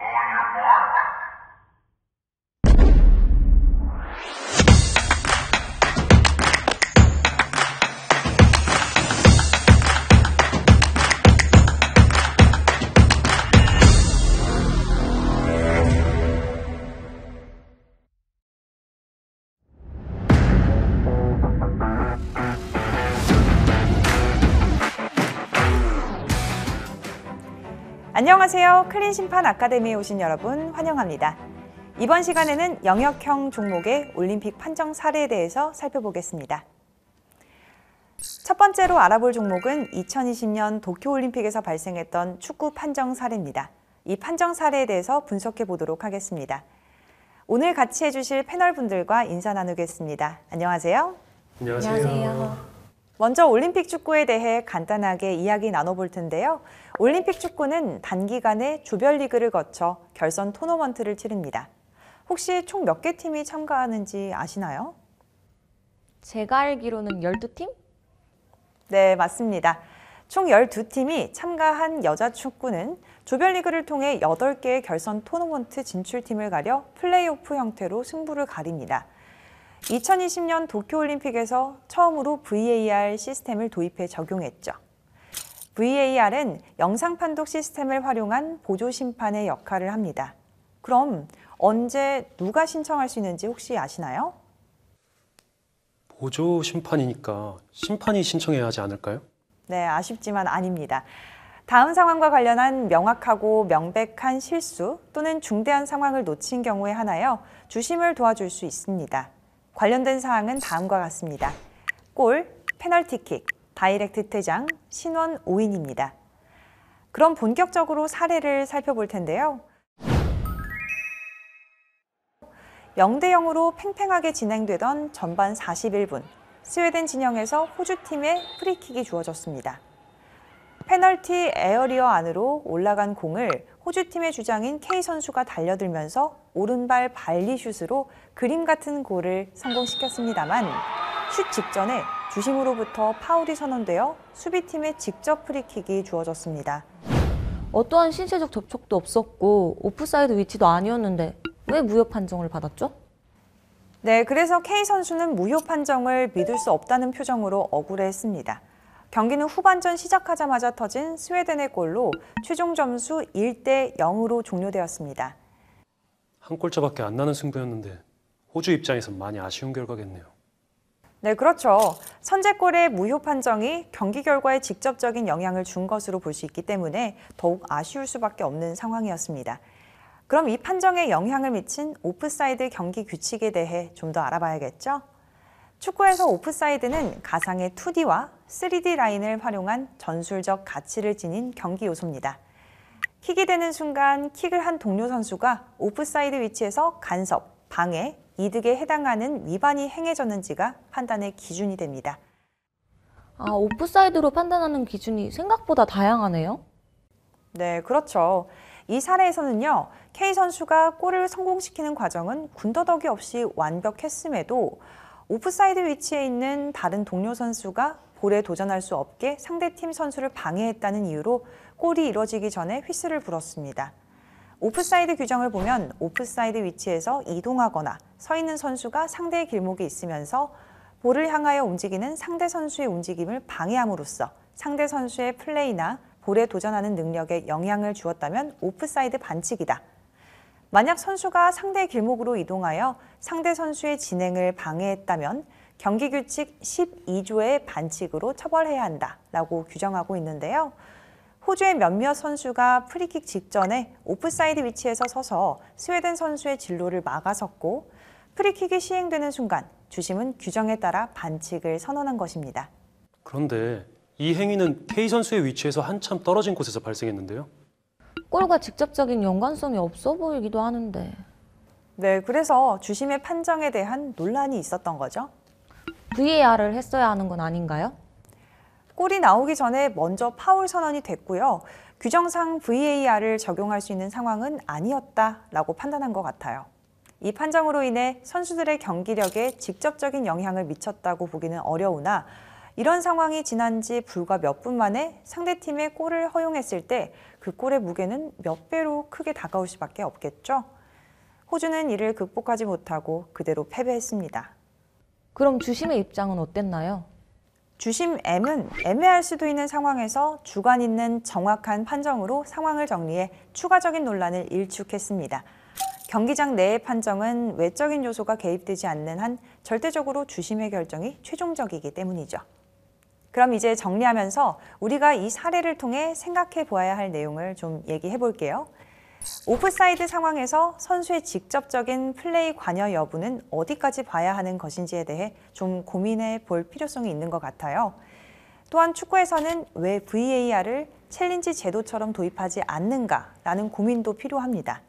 On your uh, mark. 안녕하세요. 클린 심판 아카데미에 오신 여러분 환영합니다. 이번 시간에는 영역형 종목의 올림픽 판정 사례에 대해서 살펴보겠습니다. 첫 번째로 알아볼 종목은 2020년 도쿄올림픽에서 발생했던 축구 판정 사례입니다. 이 판정 사례에 대해서 분석해 보도록 하겠습니다. 오늘 같이 해주실 패널 분들과 인사 나누겠습니다. 안녕하세요. 안녕하세요. 안녕하세요. 먼저 올림픽 축구에 대해 간단하게 이야기 나눠볼 텐데요. 올림픽 축구는 단기간에 조별리그를 거쳐 결선 토너먼트를 치릅니다. 혹시 총 몇 개 팀이 참가하는지 아시나요? 제가 알기로는 12팀? 네, 맞습니다. 총 12팀이 참가한 여자 축구는 조별리그를 통해 8개의 결선 토너먼트 진출팀을 가려 플레이오프 형태로 승부를 가립니다. 2020년 도쿄올림픽에서 처음으로 VAR 시스템을 도입해 적용했죠. VAR은 영상 판독 시스템을 활용한 보조 심판의 역할을 합니다. 그럼 언제 누가 신청할 수 있는지 혹시 아시나요? 보조 심판이니까 심판이 신청해야 하지 않을까요? 네, 아쉽지만 아닙니다. 다음 상황과 관련한 명확하고 명백한 실수 또는 중대한 상황을 놓친 경우에 하나요. 주심을 도와줄 수 있습니다. 관련된 사항은 다음과 같습니다. 골, 페널티킥, 다이렉트 퇴장, 신원 오인입니다 그럼 본격적으로 사례를 살펴볼 텐데요. 0대 0으로 팽팽하게 진행되던 전반 41분, 스웨덴 진영에서 호주팀의 프리킥이 주어졌습니다. 페널티 에어리어 안으로 올라간 공을 호주팀의 주장인 케이 선수가 달려들면서 오른발 발리슛으로 그림 같은 골을 성공시켰습니다만 슛 직전에 주심으로부터 파울이 선언되어 수비팀에 직접 프리킥이 주어졌습니다. 어떠한 신체적 접촉도 없었고 오프사이드 위치도 아니었는데 왜 무효 판정을 받았죠? 네, 그래서 K 선수는 무효 판정을 믿을 수 없다는 표정으로 억울해했습니다. 경기는 후반전 시작하자마자 터진 스웨덴의 골로 최종 점수 1대 0으로 종료되었습니다. 한 골차밖에 안 나는 승부였는데 호주 입장에선 많이 아쉬운 결과겠네요. 네, 그렇죠. 선제골의 무효 판정이 경기 결과에 직접적인 영향을 준 것으로 볼 수 있기 때문에 더욱 아쉬울 수밖에 없는 상황이었습니다. 그럼 이 판정에 영향을 미친 오프사이드 경기 규칙에 대해 좀 더 알아봐야겠죠? 축구에서 오프사이드는 가상의 2D와 3D 라인을 활용한 전술적 가치를 지닌 경기 요소입니다. 킥이 되는 순간 킥을 한 동료 선수가 오프사이드 위치에서 간섭, 방해, 이득에 해당하는 위반이 행해졌는지가 판단의 기준이 됩니다. 아, 오프사이드로 판단하는 기준이 생각보다 다양하네요. 네, 그렇죠. 이 사례에서는요, K 선수가 골을 성공시키는 과정은 군더더기 없이 완벽했음에도 오프사이드 위치에 있는 다른 동료 선수가 볼에 도전할 수 없게 상대팀 선수를 방해했다는 이유로 골이 이뤄지기 전에 휘슬을 불었습니다. 오프사이드 규정을 보면 오프사이드 위치에서 이동하거나 서 있는 선수가 상대의 길목에 있으면서 볼을 향하여 움직이는 상대 선수의 움직임을 방해함으로써 상대 선수의 플레이나 볼에 도전하는 능력에 영향을 주었다면 오프사이드 반칙이다. 만약 선수가 상대 길목으로 이동하여 상대 선수의 진행을 방해했다면 경기 규칙 12조의 반칙으로 처벌해야 한다라고 규정하고 있는데요. 호주의 몇몇 선수가 프리킥 직전에 오프사이드 위치에서 서서 스웨덴 선수의 진로를 막아섰고 프리킥이 시행되는 순간 주심은 규정에 따라 반칙을 선언한 것입니다. 그런데 이 행위는 K 선수의 위치에서 한참 떨어진 곳에서 발생했는데요. 골과 직접적인 연관성이 없어 보이기도 하는데. 네, 그래서 주심의 판정에 대한 논란이 있었던 거죠. VAR을 했어야 하는 건 아닌가요? 골이 나오기 전에 먼저 파울 선언이 됐고요. 규정상 VAR을 적용할 수 있는 상황은 아니었다라고 판단한 것 같아요. 이 판정으로 인해 선수들의 경기력에 직접적인 영향을 미쳤다고 보기는 어려우나 이런 상황이 지난 지 불과 몇 분 만에 상대팀의 골을 허용했을 때 그꼴의 무게는 몇 배로 크게 다가올 수밖에 없겠죠. 호주는 이를 극복하지 못하고 그대로 패배했습니다. 그럼 주심의 입장은 어땠나요? 주심 M은 애매할 수도 있는 상황에서 주관 있는 정확한 판정으로 상황을 정리해 추가적인 논란을 일축했습니다. 경기장 내의 판정은 외적인 요소가 개입되지 않는 한 절대적으로 주심의 결정이 최종적이기 때문이죠. 그럼 이제 정리하면서 우리가 이 사례를 통해 생각해 보아야 할 내용을 좀 얘기해 볼게요. 오프사이드 상황에서 선수의 직접적인 플레이 관여 여부는 어디까지 봐야 하는 것인지에 대해 좀 고민해 볼 필요성이 있는 것 같아요. 또한 축구에서는 왜 VAR을 챌린지 제도처럼 도입하지 않는가라는 고민도 필요합니다.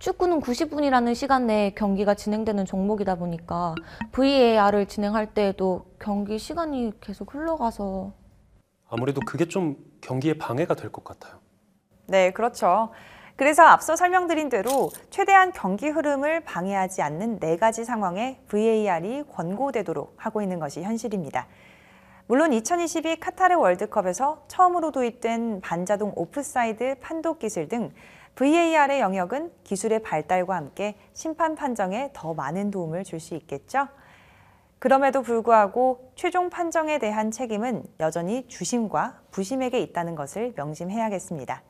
축구는 90분이라는 시간 내에 경기가 진행되는 종목이다 보니까 VAR을 진행할 때에도 경기 시간이 계속 흘러가서 아무래도 그게 좀 경기에 방해가 될 것 같아요. 네, 그렇죠. 그래서 앞서 설명드린 대로 최대한 경기 흐름을 방해하지 않는 네 가지 상황에 VAR이 권고되도록 하고 있는 것이 현실입니다. 물론 2022 카타르 월드컵에서 처음으로 도입된 반자동 오프사이드 판독 기술 등 VAR의 영역은 기술의 발달과 함께 심판 판정에 더 많은 도움을 줄 수 있겠죠. 그럼에도 불구하고 최종 판정에 대한 책임은 여전히 주심과 부심에게 있다는 것을 명심해야겠습니다.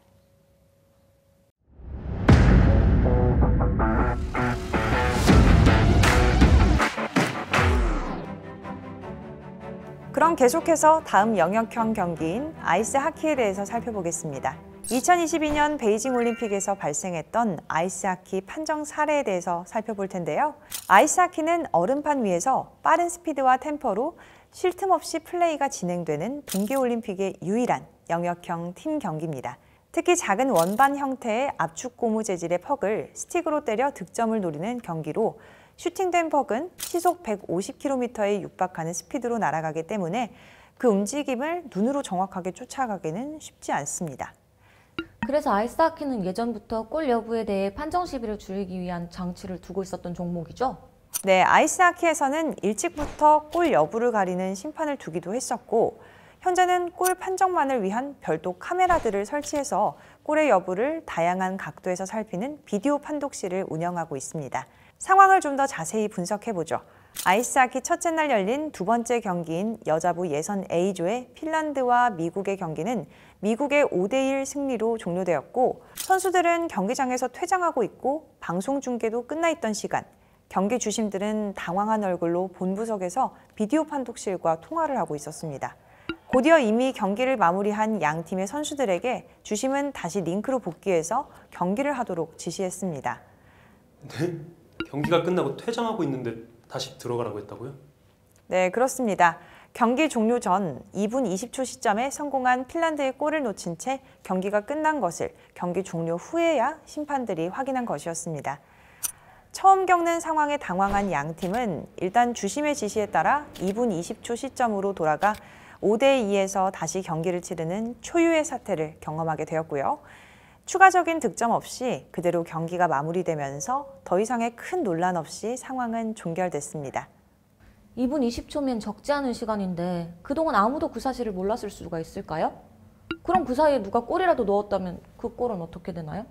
그럼 계속해서 다음 영역형 경기인 아이스 하키에 대해서 살펴보겠습니다. 2022년 베이징 올림픽에서 발생했던 아이스하키 판정 사례에 대해서 살펴볼 텐데요. 아이스하키는 얼음판 위에서 빠른 스피드와 템포로 쉴 틈 없이 플레이가 진행되는 동계올림픽의 유일한 영역형 팀 경기입니다. 특히 작은 원반 형태의 압축 고무 재질의 퍽을 스틱으로 때려 득점을 노리는 경기로 슈팅된 퍽은 시속 150km에 육박하는 스피드로 날아가기 때문에 그 움직임을 눈으로 정확하게 쫓아가기는 쉽지 않습니다. 그래서 아이스하키는 예전부터 골 여부에 대해 판정 시비를 줄이기 위한 장치를 두고 있었던 종목이죠. 네, 아이스하키에서는 일찍부터 골 여부를 가리는 심판을 두기도 했었고 현재는 골 판정만을 위한 별도 카메라들을 설치해서 골의 여부를 다양한 각도에서 살피는 비디오 판독실을 운영하고 있습니다. 상황을 좀 더 자세히 분석해보죠. 아이스하키 첫째 날 열린 두 번째 경기인 여자부 예선 A조의 핀란드와 미국의 경기는 미국의 5대1 승리로 종료되었고 선수들은 경기장에서 퇴장하고 있고 방송 중계도 끝나 있던 시간 경기 주심들은 당황한 얼굴로 본부석에서 비디오 판독실과 통화를 하고 있었습니다. 곧이어 이미 경기를 마무리한 양 팀의 선수들에게 주심은 다시 링크로 복귀해서 경기를 하도록 지시했습니다. 네? 경기가 끝나고 퇴장하고 있는데 다시 들어가라고 했다고요? 네, 그렇습니다. 경기 종료 전 2분 20초 시점에 성공한 핀란드의 골을 놓친 채 경기가 끝난 것을 경기 종료 후에야 심판들이 확인한 것이었습니다. 처음 겪는 상황에 당황한 양 팀은 일단 주심의 지시에 따라 2분 20초 시점으로 돌아가 5대2에서 다시 경기를 치르는 초유의 사태를 경험하게 되었고요. 추가적인 득점 없이 그대로 경기가 마무리되면서 더 이상의 큰 논란 없이 상황은 종결됐습니다. 2분 20초면 적지 않은 시간인데 그동안 아무도 그 사실을 몰랐을 수가 있을까요? 그럼 그 사이에 누가 골이라도 넣었다면 그 골은 어떻게 되나요?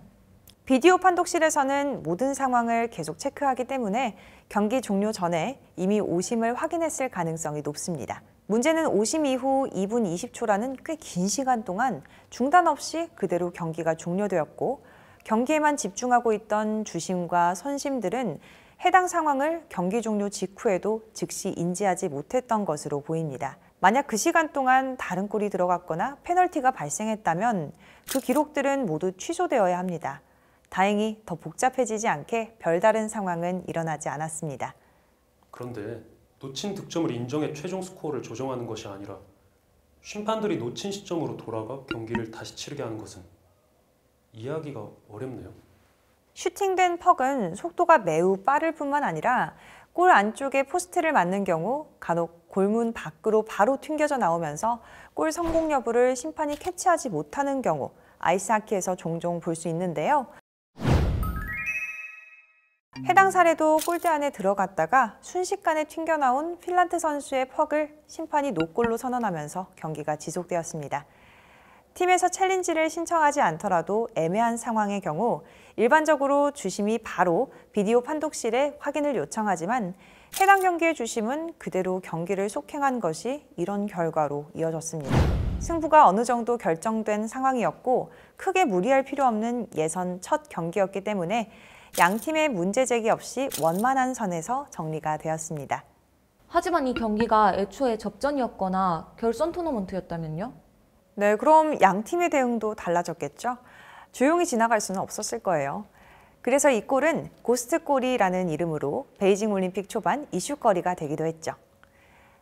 비디오 판독실에서는 모든 상황을 계속 체크하기 때문에 경기 종료 전에 이미 오심을 확인했을 가능성이 높습니다. 문제는 오심 이후 2분 20초라는 꽤 긴 시간 동안 중단 없이 그대로 경기가 종료되었고 경기에만 집중하고 있던 주심과 선심들은 해당 상황을 경기 종료 직후에도 즉시 인지하지 못했던 것으로 보입니다. 만약 그 시간 동안 다른 골이 들어갔거나 페널티가 발생했다면 그 기록들은 모두 취소되어야 합니다. 다행히 더 복잡해지지 않게 별다른 상황은 일어나지 않았습니다. 그런데 놓친 득점을 인정해 최종 스코어를 조정하는 것이 아니라 심판들이 놓친 시점으로 돌아가 경기를 다시 치르게 하는 것은 이해기가 어렵네요. 슈팅된 퍽은 속도가 매우 빠를 뿐만 아니라 골 안쪽에 포스트를 맞는 경우 간혹 골문 밖으로 바로 튕겨져 나오면서 골 성공 여부를 심판이 캐치하지 못하는 경우 아이스하키에서 종종 볼 수 있는데요. 해당 사례도 골대 안에 들어갔다가 순식간에 튕겨나온 핀란트 선수의 퍽을 심판이 노골로 선언하면서 경기가 지속되었습니다. 팀에서 챌린지를 신청하지 않더라도 애매한 상황의 경우 일반적으로 주심이 바로 비디오 판독실에 확인을 요청하지만 해당 경기의 주심은 그대로 경기를 속행한 것이 이런 결과로 이어졌습니다. 승부가 어느 정도 결정된 상황이었고 크게 무리할 필요 없는 예선 첫 경기였기 때문에 양 팀의 문제 제기 없이 원만한 선에서 정리가 되었습니다. 하지만 이 경기가 애초에 접전이었거나 결선 토너먼트였다면요? 네, 그럼 양 팀의 대응도 달라졌겠죠? 조용히 지나갈 수는 없었을 거예요. 그래서 이 골은 고스트골이라는 이름으로 베이징 올림픽 초반 이슈거리가 되기도 했죠.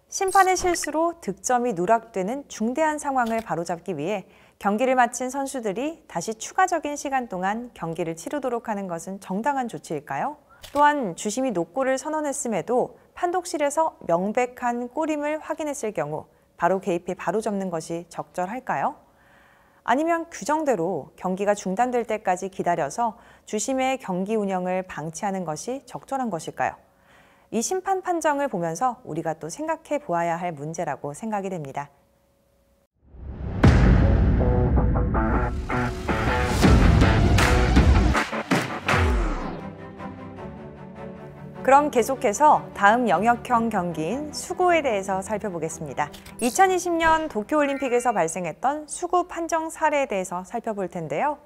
심판의 실수로 득점이 누락되는 중대한 상황을 바로잡기 위해 경기를 마친 선수들이 다시 추가적인 시간 동안 경기를 치르도록 하는 것은 정당한 조치일까요? 또한 주심이 노골을 선언했음에도 판독실에서 명백한 골임을 확인했을 경우 바로 개입해 바로 접는 것이 적절할까요? 아니면 규정대로 경기가 중단될 때까지 기다려서 주심의 경기 운영을 방치하는 것이 적절한 것일까요? 이 심판 판정을 보면서 우리가 또 생각해 보아야 할 문제라고 생각이 됩니다. 그럼 계속해서 다음 영역형 경기인 수구에 대해서 살펴보겠습니다. 2020년 도쿄올림픽에서 발생했던 수구 판정 사례에 대해서 살펴볼 텐데요.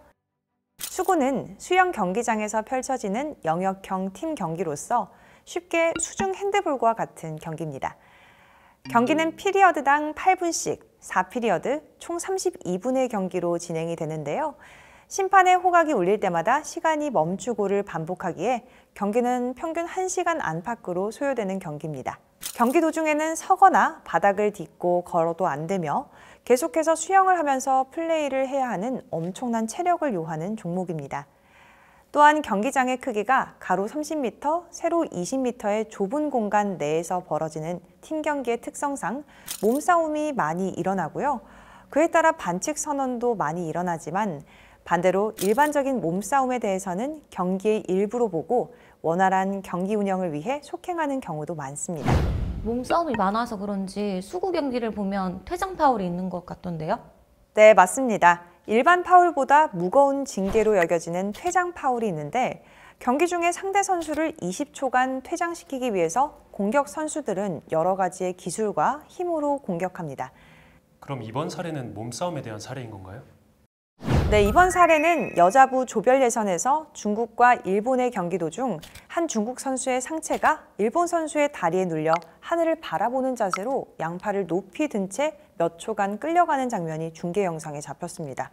수구는 수영 경기장에서 펼쳐지는 영역형 팀 경기로서 쉽게 수중 핸드볼과 같은 경기입니다. 경기는 피리어드당 8분씩 4피리어드 총 32분의 경기로 진행이 되는데요. 심판의 호각이 울릴 때마다 시간이 멈추고를 반복하기에 경기는 평균 1시간 안팎으로 소요되는 경기입니다. 경기 도중에는 서거나 바닥을 딛고 걸어도 안 되며 계속해서 수영을 하면서 플레이를 해야 하는 엄청난 체력을 요하는 종목입니다. 또한 경기장의 크기가 가로 30m, 세로 20m의 좁은 공간 내에서 벌어지는 팀 경기의 특성상 몸싸움이 많이 일어나고요. 그에 따라 반칙 선언도 많이 일어나지만 반대로 일반적인 몸싸움에 대해서는 경기의 일부로 보고 원활한 경기 운영을 위해 속행하는 경우도 많습니다. 몸싸움이 많아서 그런지 수구 경기를 보면 퇴장 파울이 있는 것 같던데요? 네, 맞습니다. 일반 파울보다 무거운 징계로 여겨지는 퇴장 파울이 있는데 경기 중에 상대 선수를 20초간 퇴장시키기 위해서 공격 선수들은 여러 가지의 기술과 힘으로 공격합니다. 그럼 이번 사례는 몸싸움에 대한 사례인 건가요? 네, 이번 사례는 여자부 조별 예선에서 중국과 일본의 경기 도중 한 중국 선수의 상체가 일본 선수의 다리에 눌려 하늘을 바라보는 자세로 양팔을 높이 든 채 몇 초간 끌려가는 장면이 중계 영상에 잡혔습니다.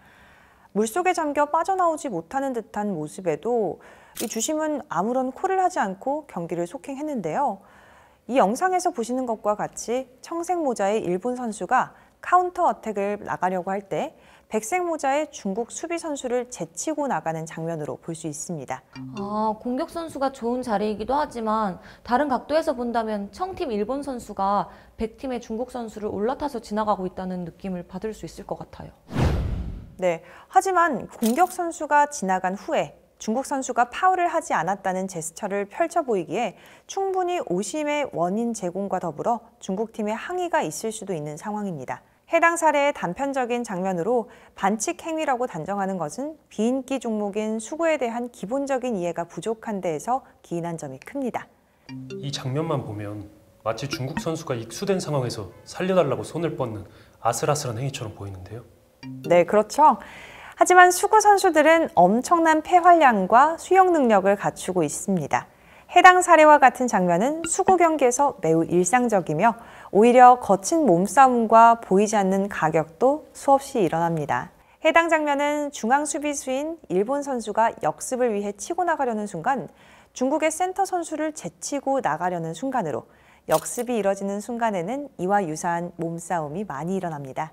물속에 잠겨 빠져나오지 못하는 듯한 모습에도 이 주심은 아무런 코를 하지 않고 경기를 속행했는데요. 이 영상에서 보시는 것과 같이 청색 모자의 일본 선수가 카운터 어택을 나가려고 할때 백색 모자의 중국 수비 선수를 제치고 나가는 장면으로 볼 수 있습니다. 아, 공격 선수가 좋은 자리이기도 하지만 다른 각도에서 본다면 청팀 일본 선수가 백팀의 중국 선수를 올라타서 지나가고 있다는 느낌을 받을 수 있을 것 같아요. 네, 하지만 공격 선수가 지나간 후에 중국 선수가 파울을 하지 않았다는 제스처를 펼쳐 보이기에 충분히 오심의 원인 제공과 더불어 중국 팀의 항의가 있을 수도 있는 상황입니다. 해당 사례의 단편적인 장면으로 반칙 행위라고 단정하는 것은 비인기 종목인 수구에 대한 기본적인 이해가 부족한 데에서 기인한 점이 큽니다. 이 장면만 보면 마치 중국 선수가 익수된 상황에서 살려달라고 손을 뻗는 아슬아슬한 행위처럼 보이는데요. 네, 그렇죠. 하지만 수구 선수들은 엄청난 폐활량과 수영 능력을 갖추고 있습니다. 해당 사례와 같은 장면은 수구 경기에서 매우 일상적이며 오히려 거친 몸싸움과 보이지 않는 가격도 수없이 일어납니다. 해당 장면은 중앙 수비수인 일본 선수가 역습을 위해 치고 나가려는 순간 중국의 센터 선수를 제치고 나가려는 순간으로 역습이 이뤄지는 순간에는 이와 유사한 몸싸움이 많이 일어납니다.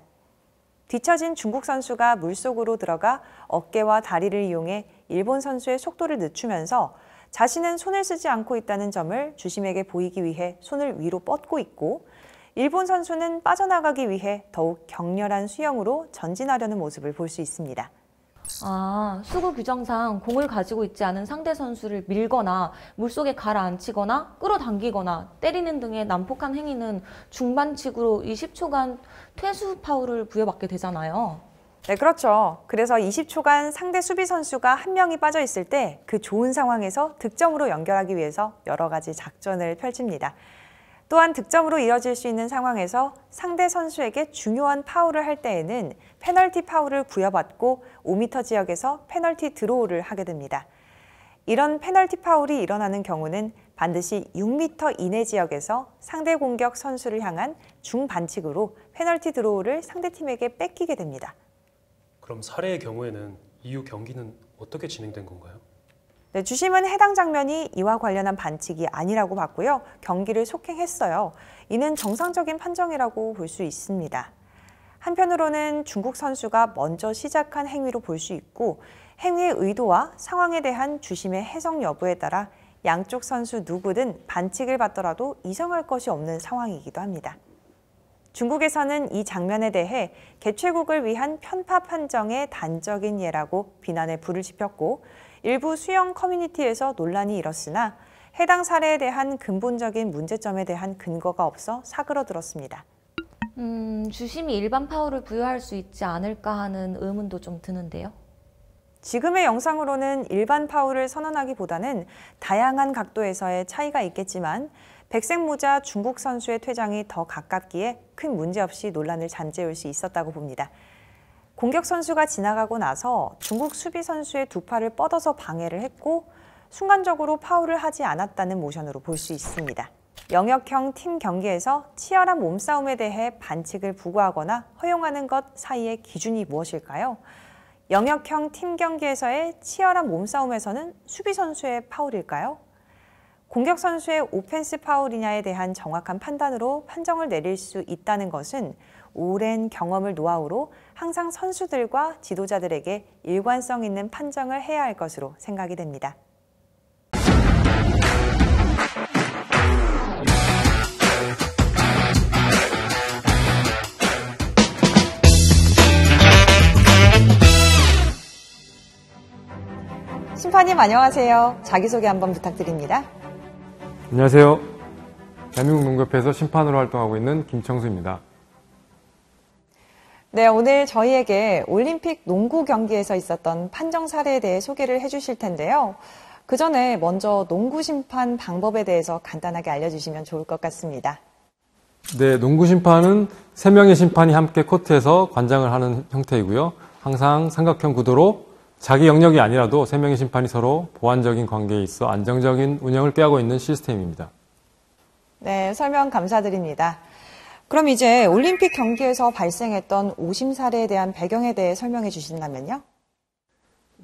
뒤처진 중국 선수가 물속으로 들어가 어깨와 다리를 이용해 일본 선수의 속도를 늦추면서 자신은 손을 쓰지 않고 있다는 점을 주심에게 보이기 위해 손을 위로 뻗고 있고 일본 선수는 빠져나가기 위해 더욱 격렬한 수영으로 전진하려는 모습을 볼 수 있습니다. 아, 수구 규정상 공을 가지고 있지 않은 상대 선수를 밀거나 물속에 가라앉히거나 끌어당기거나 때리는 등의 난폭한 행위는 중반칙으로 20초간 퇴수 파울을 부여받게 되잖아요. 네, 그렇죠. 그래서 20초간 상대 수비 선수가 한 명이 빠져 있을 때 그 좋은 상황에서 득점으로 연결하기 위해서 여러 가지 작전을 펼칩니다. 또한 득점으로 이어질 수 있는 상황에서 상대 선수에게 중요한 파울을 할 때에는 페널티 파울을 부여받고 5m 지역에서 페널티 드로우를 하게 됩니다. 이런 페널티 파울이 일어나는 경우는 반드시 6m 이내 지역에서 상대 공격 선수를 향한 중반칙으로 페널티 드로우를 상대팀에게 뺏기게 됩니다. 그럼 사례의 경우에는 이후 경기는 어떻게 진행된 건가요? 네, 주심은 해당 장면이 이와 관련한 반칙이 아니라고 봤고요. 경기를 속행했어요. 이는 정상적인 판정이라고 볼 수 있습니다. 한편으로는 중국 선수가 먼저 시작한 행위로 볼 수 있고 행위의 의도와 상황에 대한 주심의 해석 여부에 따라 양쪽 선수 누구든 반칙을 받더라도 이상할 것이 없는 상황이기도 합니다. 중국에서는 이 장면에 대해 개최국을 위한 편파 판정의 단적인 예라고 비난의 불을 지폈고 일부 수영 커뮤니티에서 논란이 일었으나 해당 사례에 대한 근본적인 문제점에 대한 근거가 없어 사그러들었습니다. 음, 주심이 일반 파워를 부여할 수 있지 않을까 하는 의문도 좀 드는데요. 지금의 영상으로는 일반 파울을 선언하기보다는 다양한 각도에서의 차이가 있겠지만 백색 모자 중국 선수의 퇴장이 더 가깝기에 큰 문제 없이 논란을 잠재울 수 있었다고 봅니다. 공격 선수가 지나가고 나서 중국 수비 선수의 두 팔을 뻗어서 방해를 했고 순간적으로 파울을 하지 않았다는 모션으로 볼 수 있습니다. 영역형 팀 경기에서 치열한 몸싸움에 대해 반칙을 부과하거나 허용하는 것 사이의 기준이 무엇일까요? 영역형 팀 경기에서의 치열한 몸싸움에서는 수비 선수의 파울일까요? 공격 선수의 오펜스 파울이냐에 대한 정확한 판단으로 판정을 내릴 수 있다는 것은 오랜 경험을 노하우로 항상 선수들과 지도자들에게 일관성 있는 판정을 해야 할 것으로 생각이 됩니다. 심판님 안녕하세요. 자기소개 한번 부탁드립니다. 안녕하세요. 대한민국 농협에서 심판으로 활동하고 있는 김청수입니다. 네, 오늘 저희에게 올림픽 농구 경기에서 있었던 판정 사례에 대해 소개를 해주실 텐데요. 그 전에 먼저 농구 심판 방법에 대해서 간단하게 알려주시면 좋을 것 같습니다. 네, 농구 심판은 3명의 심판이 함께 코트에서 관장을 하는 형태이고요. 항상 삼각형 구도로 자기 영역이 아니라도 세 명의 심판이 서로 보완적인 관계에 있어 안정적인 운영을 꾀하고 있는 시스템입니다. 네, 설명 감사드립니다. 그럼 이제 올림픽 경기에서 발생했던 오심 사례에 대한 배경에 대해 설명해 주신다면요?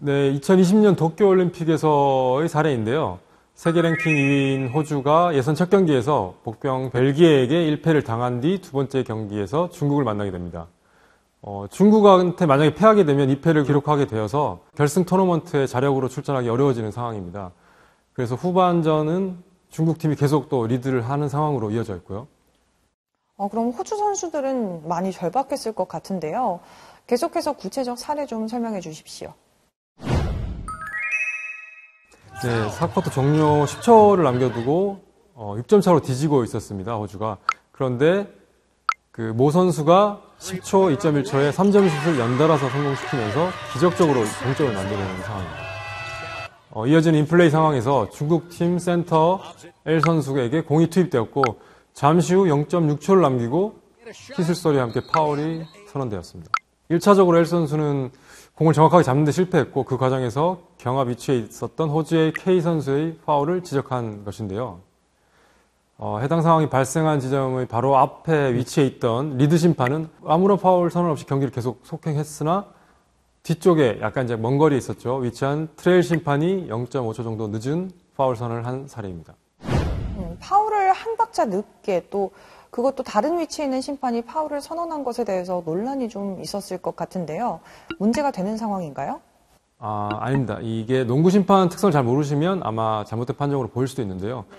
네, 2020년 도쿄올림픽에서의 사례인데요. 세계 랭킹 2위인 호주가 예선 첫 경기에서 복병 벨기에에게 1패를 당한 뒤 두 번째 경기에서 중국을 만나게 됩니다. 어, 중국한테 만약에 패하게 되면 2패를 기록하게 되어서 결승 토너먼트에 자력으로 출전하기 어려워지는 상황입니다. 그래서 후반전은 중국 팀이 계속 또 리드를 하는 상황으로 이어져 있고요. 어, 그럼 호주 선수들은 많이 절박했을 것 같은데요. 계속해서 구체적 사례 좀 설명해 주십시오. 네, 4쿼터 종료 10초를 남겨두고 어, 6점 차로 뒤지고 있었습니다. 호주가. 그런데 그 모 선수가 10초, 2.1초에 3점 슛을 연달아서 성공시키면서 기적적으로 동점을 만들어내는 상황입니다. 어, 이어진 인플레이 상황에서 중국팀 센터 L 선수에게 공이 투입되었고 잠시 후 0.6초를 남기고 희슬 소리와 함께 파울이 선언되었습니다. 1차적으로 L 선수는 공을 정확하게 잡는 데 실패했고 그 과정에서 경합 위치에 있었던 호주의 K 선수의 파울을 지적한 것인데요. 어, 해당 상황이 발생한 지점의 바로 앞에 위치해 있던 리드 심판은 아무런 파울 선언 없이 경기를 계속 속행했으나 뒤쪽에 약간 이제 먼 거리에 있었죠. 위치한 트레일 심판이 0.5초 정도 늦은 파울 선언을 한 사례입니다. 음, 파울을 한 박자 늦게 또 그것도 다른 위치에 있는 심판이 파울을 선언한 것에 대해서 논란이 좀 있었을 것 같은데요. 문제가 되는 상황인가요? 아, 아닙니다. 이게 농구 심판 특성을 잘 모르시면 아마 잘못된 판정으로 보일 수도 있는데요. 네.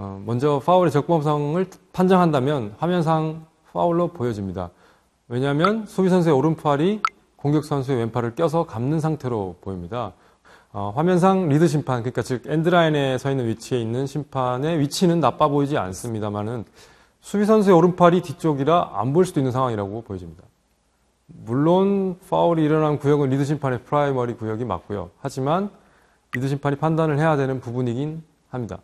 어, 먼저 파울의 적법성을 판정한다면 화면상 파울로 보여집니다. 왜냐하면 수비 선수의 오른팔이 공격 선수의 왼팔을 껴서 감는 상태로 보입니다. 어, 화면상 리드 심판, 그러니까 즉 엔드라인에 서 있는 위치에 있는 심판의 위치는 나빠 보이지 않습니다만은 수비 선수의 오른팔이 뒤쪽이라 안 볼 수도 있는 상황이라고 보여집니다. 물론 파울이 일어난 구역은 리드 심판의 프라이머리 구역이 맞고요. 하지만 리드 심판이 판단을 해야 되는 부분이긴 합니다.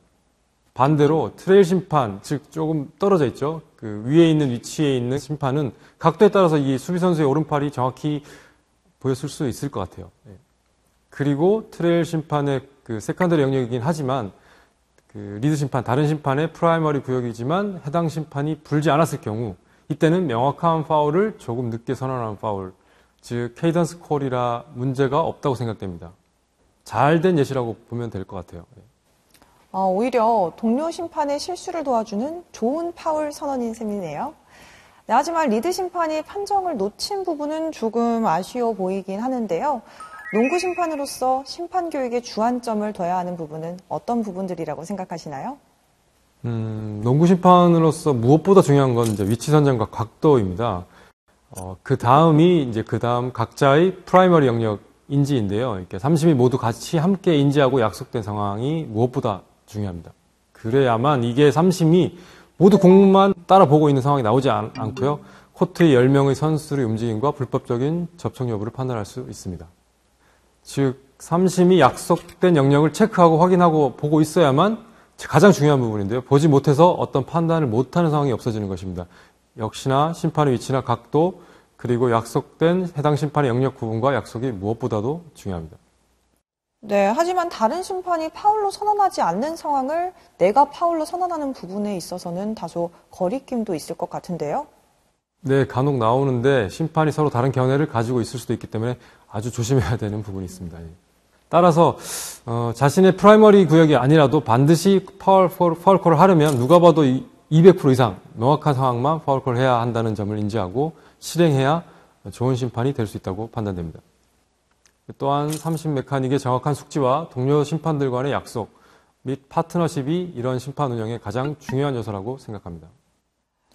반대로 트레일 심판, 즉 조금 떨어져 있죠. 그 위에 있는 위치에 있는 심판은 각도에 따라서 이 수비 선수의 오른팔이 정확히 보였을 수 있을 것 같아요. 예. 그리고 트레일 심판의 그 세컨더리 영역이긴 하지만 그 리드 심판, 다른 심판의 프라이머리 구역이지만 해당 심판이 불지 않았을 경우 이때는 명확한 파울을 조금 늦게 선언하는 파울, 즉 케이던스 콜이라 문제가 없다고 생각됩니다. 잘 된 예시라고 보면 될 것 같아요. 예. 어, 오히려 동료 심판의 실수를 도와주는 좋은 파울 선언인 셈이네요. 네, 하지만 리드 심판이 판정을 놓친 부분은 조금 아쉬워 보이긴 하는데요. 농구 심판으로서 심판 교육의 주안점을 둬야 하는 부분은 어떤 부분들이라고 생각하시나요? 음, 농구 심판으로서 무엇보다 중요한 건 이제 위치 선정과 각도입니다. 어, 그 다음이 이제 그 다음 각자의 프라이머리 영역 인지인데요. 이렇게 30이 모두 같이 함께 인지하고 약속된 상황이 무엇보다 중요합니다. 그래야만 이게 삼심이 모두 공만 따라 보고 있는 상황이 나오지 않, 고요 코트의 10명의 선수들의 움직임과 불법적인 접촉 여부를 판단할 수 있습니다. 즉, 삼심이 약속된 영역을 체크하고 확인하고 보고 있어야만 가장 중요한 부분인데요. 보지 못해서 어떤 판단을 못하는 상황이 없어지는 것입니다. 역시나 심판의 위치나 각도, 그리고 약속된 해당 심판의 영역 구분과 약속이 무엇보다도 중요합니다. 네, 하지만 다른 심판이 파울로 선언하지 않는 상황을 내가 파울로 선언하는 부분에 있어서는 다소 거리낌도 있을 것 같은데요. 네, 간혹 나오는데 심판이 서로 다른 견해를 가지고 있을 수도 있기 때문에 아주 조심해야 되는 부분이 있습니다. 예. 따라서 어, 자신의 프라이머리 구역이 아니라도 반드시 파울, 파울 콜을 하려면 누가 봐도 200% 이상 명확한 상황만 파울 콜을 해야 한다는 점을 인지하고 실행해야 좋은 심판이 될 수 있다고 판단됩니다. 또한 30메카닉의 정확한 숙지와 동료 심판들 간의 약속 및 파트너십이 이런 심판 운영의 가장 중요한 요소라고 생각합니다.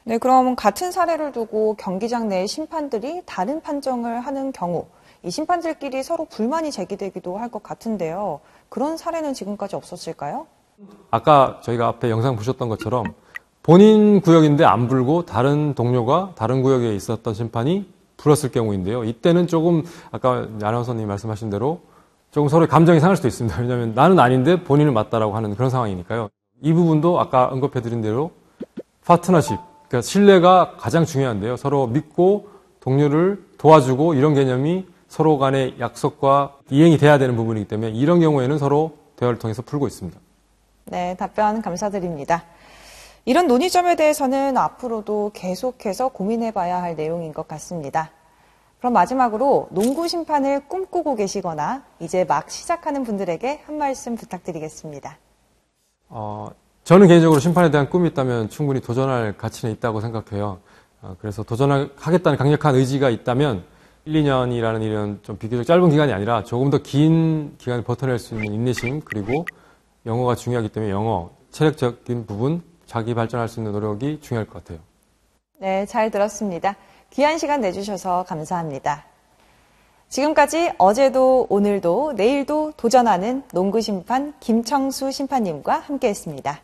네, 그럼 같은 사례를 두고 경기장 내 심판들이 다른 판정을 하는 경우 이 심판들끼리 서로 불만이 제기되기도 할 것 같은데요. 그런 사례는 지금까지 없었을까요? 아까 저희가 앞에 영상 보셨던 것처럼 본인 구역인데 안 불고 다른 동료가 다른 구역에 있었던 심판이 불었을 경우인데요. 이때는 조금 아까 나나선서님 말씀하신 대로 조금 서로 감정이 상할 수도 있습니다. 왜냐하면 나는 아닌데 본인을 맞다라고 하는 그런 상황이니까요. 이 부분도 아까 언급해드린 대로 파트너십, 그러니까 신뢰가 가장 중요한데요. 서로 믿고 동료를 도와주고 이런 개념이 서로 간의 약속과 이행이 돼야 되는 부분이기 때문에 이런 경우에는 서로 대화를 통해서 풀고 있습니다. 네, 답변 감사드립니다. 이런 논의점에 대해서는 앞으로도 계속해서 고민해봐야 할 내용인 것 같습니다. 그럼 마지막으로 농구 심판을 꿈꾸고 계시거나 이제 막 시작하는 분들에게 한 말씀 부탁드리겠습니다. 어, 저는 개인적으로 심판에 대한 꿈이 있다면 충분히 도전할 가치는 있다고 생각해요. 어, 그래서 도전하겠다는 강력한 의지가 있다면 1, 2년이라는 이런 좀 비교적 짧은 기간이 아니라 조금 더 긴 기간을 버텨낼 수 있는 인내심 그리고 영어가 중요하기 때문에 영어, 체력적인 부분 자기 발전할 수 있는 노력이 중요할 것 같아요. 네, 잘 들었습니다. 귀한 시간 내주셔서 감사합니다. 지금까지 어제도 오늘도 내일도 도전하는 농구 심판 김청수 심판님과 함께했습니다.